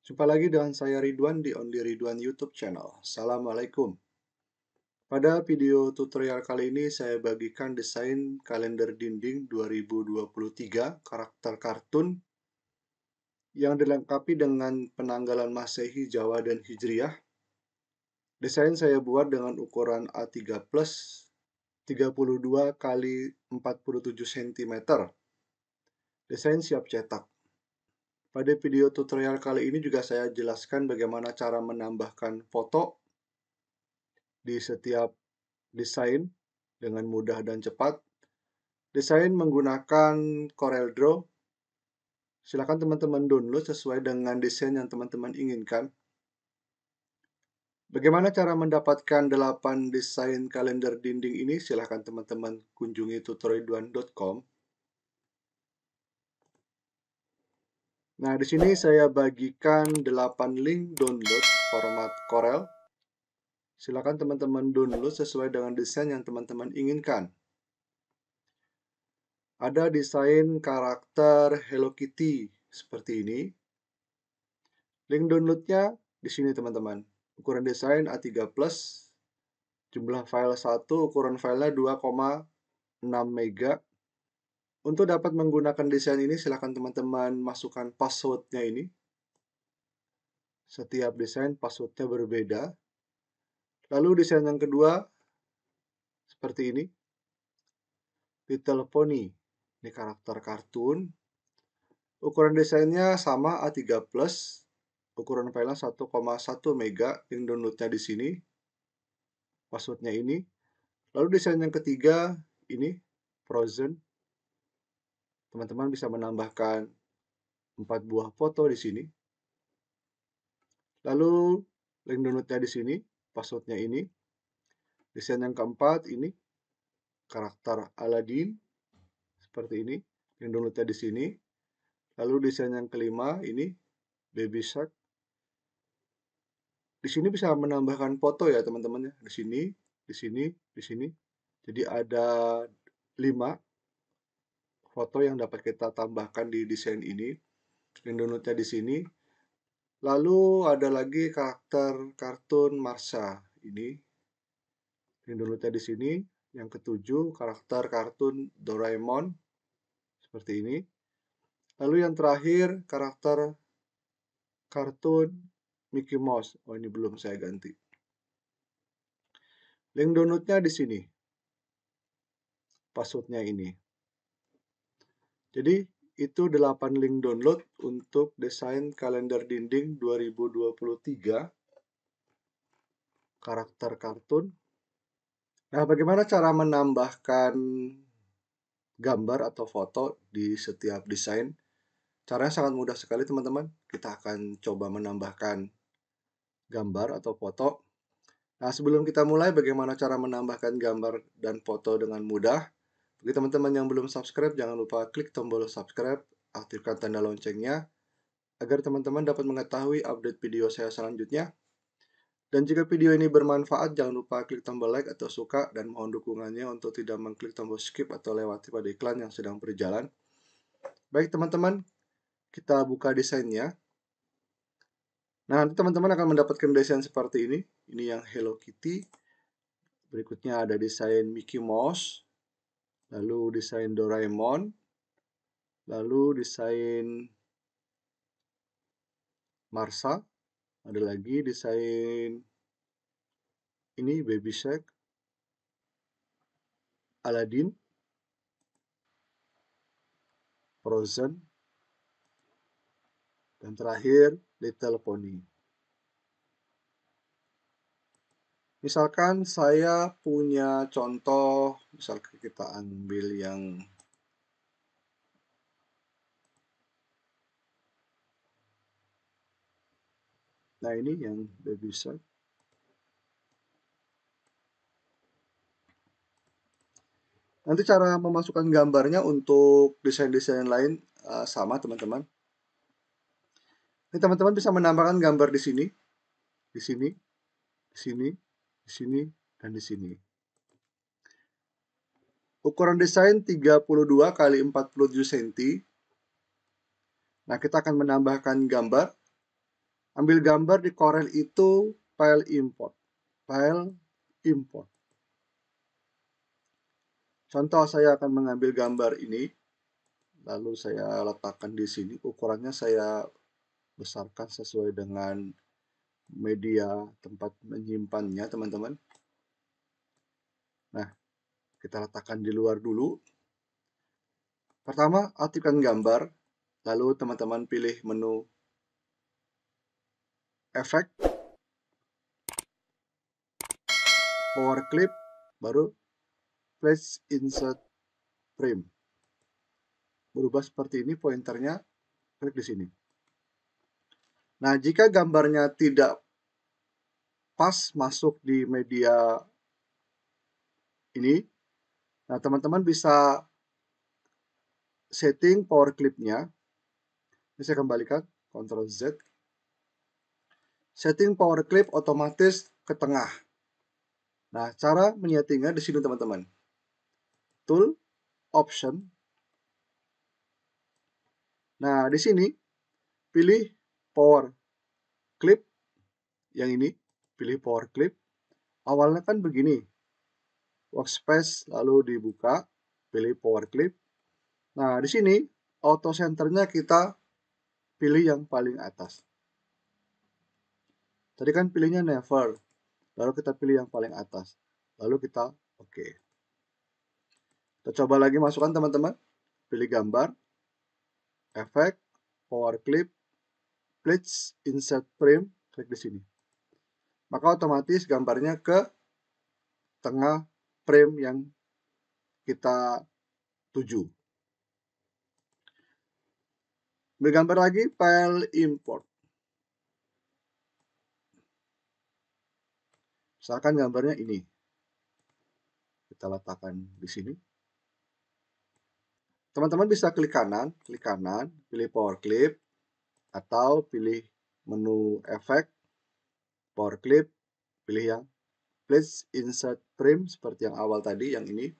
Jumpa lagi dengan saya Ridwan di Only Ridwan YouTube channel. Assalamualaikum. Pada video tutorial kali ini saya bagikan desain kalender dinding 2023 karakter kartun yang dilengkapi dengan penanggalan Masehi, Jawa, dan Hijriah. Desain saya buat dengan ukuran A3 plus 32 x 47 cm. Desain siap cetak. Pada video tutorial kali ini juga saya jelaskan bagaimana cara menambahkan foto di setiap desain dengan mudah dan cepat. Desain menggunakan Corel Draw. Silakan teman-teman download sesuai dengan desain yang teman-teman inginkan. Bagaimana cara mendapatkan 8 desain kalender dinding ini? Silakan teman-teman kunjungi tutorialduan.com. Nah, di sini saya bagikan 8 link download format Corel. Silakan teman-teman download sesuai dengan desain yang teman-teman inginkan. Ada desain karakter Hello Kitty seperti ini. Link downloadnya di sini teman-teman. Ukuran desain A3+, jumlah file 1, ukuran filenya 2,6 MB, untuk dapat menggunakan desain ini, silakan teman-teman masukkan passwordnya ini. Setiap desain passwordnya berbeda. Lalu desain yang kedua, seperti ini. Diteleponi, ini karakter kartun. Ukuran desainnya sama A3+, ukuran filenya 1,1 mega, Ini downloadnya di sini. Passwordnya ini. Lalu desain yang ketiga, ini, Frozen Teman-teman bisa menambahkan empat buah foto di sini. Lalu link downloadnya di sini, passwordnya ini. Desain yang keempat ini, karakter aladin seperti ini. Link downloadnya di sini. Lalu desain yang kelima ini, Baby Shark. Di sini bisa menambahkan foto ya teman-teman ya. Di sini, di sini, di sini. Jadi ada 5 foto yang dapat kita tambahkan di desain ini link downloadnya di sini lalu ada lagi karakter kartun Marsha ini link downloadnya di sini yang ketujuh karakter kartun Doraemon seperti ini lalu yang terakhir karakter kartun Mickey Mouse oh ini belum saya ganti link download-nya di sini passwordnya ini jadi itu 8 link download untuk desain kalender dinding 2023 karakter kartun. Nah, bagaimana cara menambahkan gambar atau foto di setiap desain? Caranya sangat mudah sekali, teman-teman. Kita akan coba menambahkan gambar atau foto. Nah, sebelum kita mulai, bagaimana cara menambahkan gambar dan foto dengan mudah? Bagi teman-teman yang belum subscribe, jangan lupa klik tombol subscribe, aktifkan tanda loncengnya, agar teman-teman dapat mengetahui update video saya selanjutnya. Dan jika video ini bermanfaat, jangan lupa klik tombol like atau suka, dan mohon dukungannya untuk tidak mengklik tombol skip atau lewati pada iklan yang sedang berjalan. Baik teman-teman, kita buka desainnya. Nah, nanti teman-teman akan mendapatkan desain seperti ini. Ini yang Hello Kitty. Berikutnya ada desain Mickey Mouse lalu desain Doraemon, lalu desain Marsa, ada lagi desain ini Baby Shark, Aladdin, Frozen, dan terakhir Little Pony. Misalkan saya punya contoh, misalkan kita ambil yang Nah ini yang baby shark. Nanti cara memasukkan gambarnya untuk desain-desain lain eh, sama teman-teman. Ini teman-teman bisa menambahkan gambar di sini, di sini, di sini, di sini, dan di sini. Ukuran desain 32 kali 47 cm. Nah, kita akan menambahkan gambar. Ambil gambar di Corel itu file import. File import. Contoh saya akan mengambil gambar ini. Lalu saya letakkan di sini. Ukurannya saya besarkan sesuai dengan media tempat menyimpannya teman-teman nah kita letakkan di luar dulu pertama aktifkan gambar lalu teman-teman pilih menu efek power clip baru place insert frame berubah seperti ini pointernya klik di sini Nah, jika gambarnya tidak pas masuk di media ini, nah teman-teman bisa setting power clipnya nya Ini saya kembalikan, Ctrl Z. Setting power clip otomatis ke tengah. Nah, cara menyetingnya di sini teman-teman. Tool, Option. Nah, di sini pilih power clip yang ini pilih power clip awalnya kan begini workspace lalu dibuka pilih power clip nah di sini auto centernya kita pilih yang paling atas tadi kan pilihnya never lalu kita pilih yang paling atas lalu kita oke okay. kita coba lagi masukkan teman-teman pilih gambar efek power clip place insert frame klik di sini maka otomatis gambarnya ke tengah frame yang kita tuju gambar lagi file import misalkan gambarnya ini kita letakkan di sini teman-teman bisa klik kanan klik kanan pilih power clip atau pilih menu efek, power clip, pilih yang place insert frame seperti yang awal tadi, yang ini.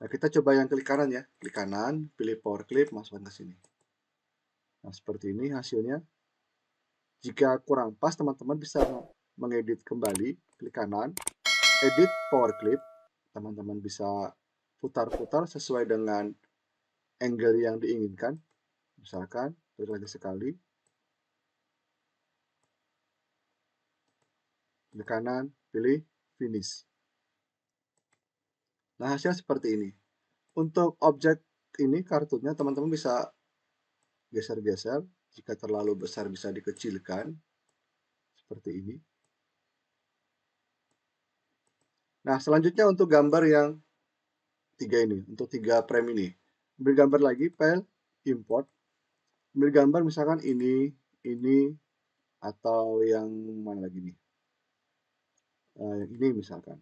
Nah, kita coba yang klik kanan ya. Klik kanan, pilih power clip, masukkan ke sini. Nah, seperti ini hasilnya. Jika kurang pas, teman-teman bisa mengedit kembali. Klik kanan, edit power clip. Teman-teman bisa putar-putar sesuai dengan angle yang diinginkan. Misalkan, klik lagi sekali. ke kanan, pilih finish. Nah, hasilnya seperti ini. Untuk objek ini kartunya teman-teman bisa geser-geser. Jika terlalu besar bisa dikecilkan. Seperti ini. Nah, selanjutnya untuk gambar yang tiga ini, untuk tiga frame ini. Ambil gambar lagi, file, import. Ambil gambar misalkan ini, ini, atau yang mana lagi nih. Nah, ini misalkan.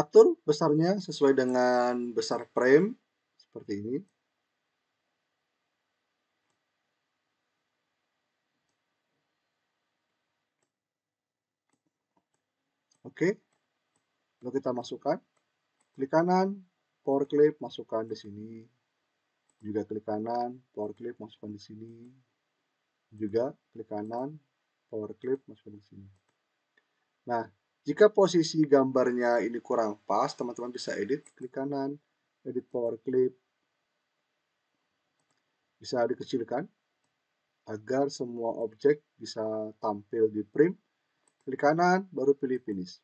Atur besarnya sesuai dengan besar frame seperti ini. Oke. Lalu kita masukkan. Klik kanan, power clip masukkan di sini. Juga klik kanan, power clip masukkan di sini. Juga klik kanan, power clip masukkan di sini. Nah, jika posisi gambarnya ini kurang pas, teman-teman bisa edit, klik kanan, edit power clip. Bisa dikecilkan agar semua objek bisa tampil di print. Klik kanan, baru pilih finish.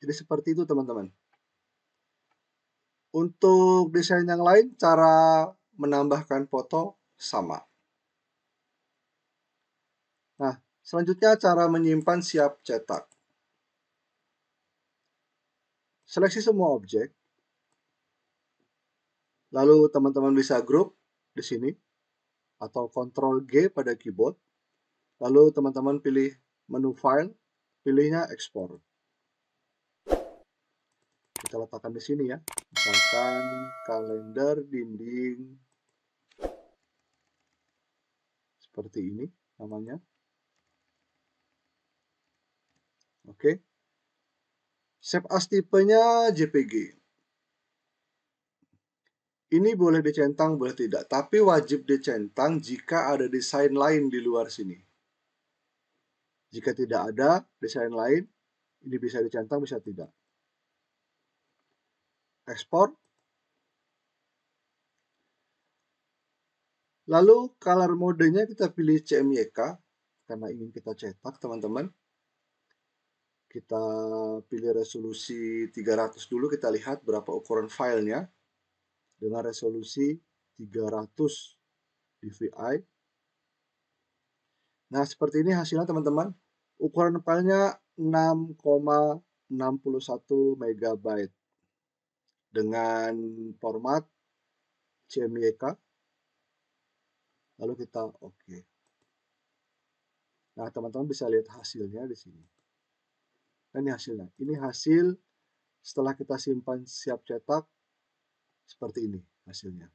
Jadi seperti itu teman-teman. Untuk desain yang lain, cara menambahkan foto sama. Nah, selanjutnya cara menyimpan siap cetak. Seleksi semua objek. Lalu teman-teman bisa grup di sini atau Ctrl G pada keyboard. Lalu teman-teman pilih menu file, pilihnya Export. Kita letakkan di sini ya. Misalkan kalender dinding seperti ini namanya. Oke. Okay. Save as tipenya JPG. Ini boleh dicentang, boleh tidak. Tapi wajib dicentang jika ada desain lain di luar sini. Jika tidak ada desain lain, ini bisa dicentang, bisa tidak. Export. Lalu color modenya kita pilih CMYK karena ingin kita cetak teman-teman. Kita pilih resolusi 300 dulu, kita lihat berapa ukuran filenya. Dengan resolusi 300 dvi. Nah, seperti ini hasilnya teman-teman. Ukuran filenya 6,61 MB dengan format CMYK. Lalu kita oke. Okay. Nah, teman-teman bisa lihat hasilnya di sini. Nah, ini hasilnya. Ini hasil setelah kita simpan siap cetak seperti ini hasilnya.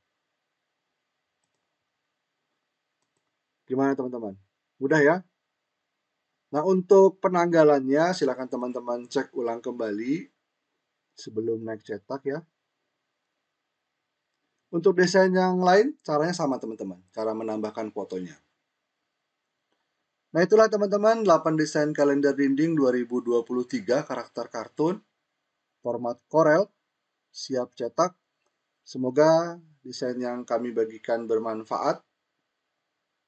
Gimana teman-teman? Mudah ya? Nah, untuk penanggalannya silakan teman-teman cek ulang kembali sebelum naik cetak ya. Untuk desain yang lain caranya sama teman-teman, cara menambahkan fotonya. Nah itulah teman-teman 8 desain kalender dinding 2023 karakter kartun format Corel siap cetak. Semoga desain yang kami bagikan bermanfaat.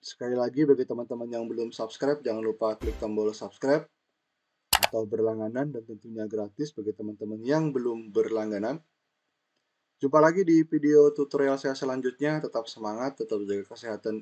Sekali lagi bagi teman-teman yang belum subscribe jangan lupa klik tombol subscribe atau berlangganan dan tentunya gratis bagi teman-teman yang belum berlangganan. Jumpa lagi di video tutorial saya selanjutnya. Tetap semangat, tetap jaga kesehatan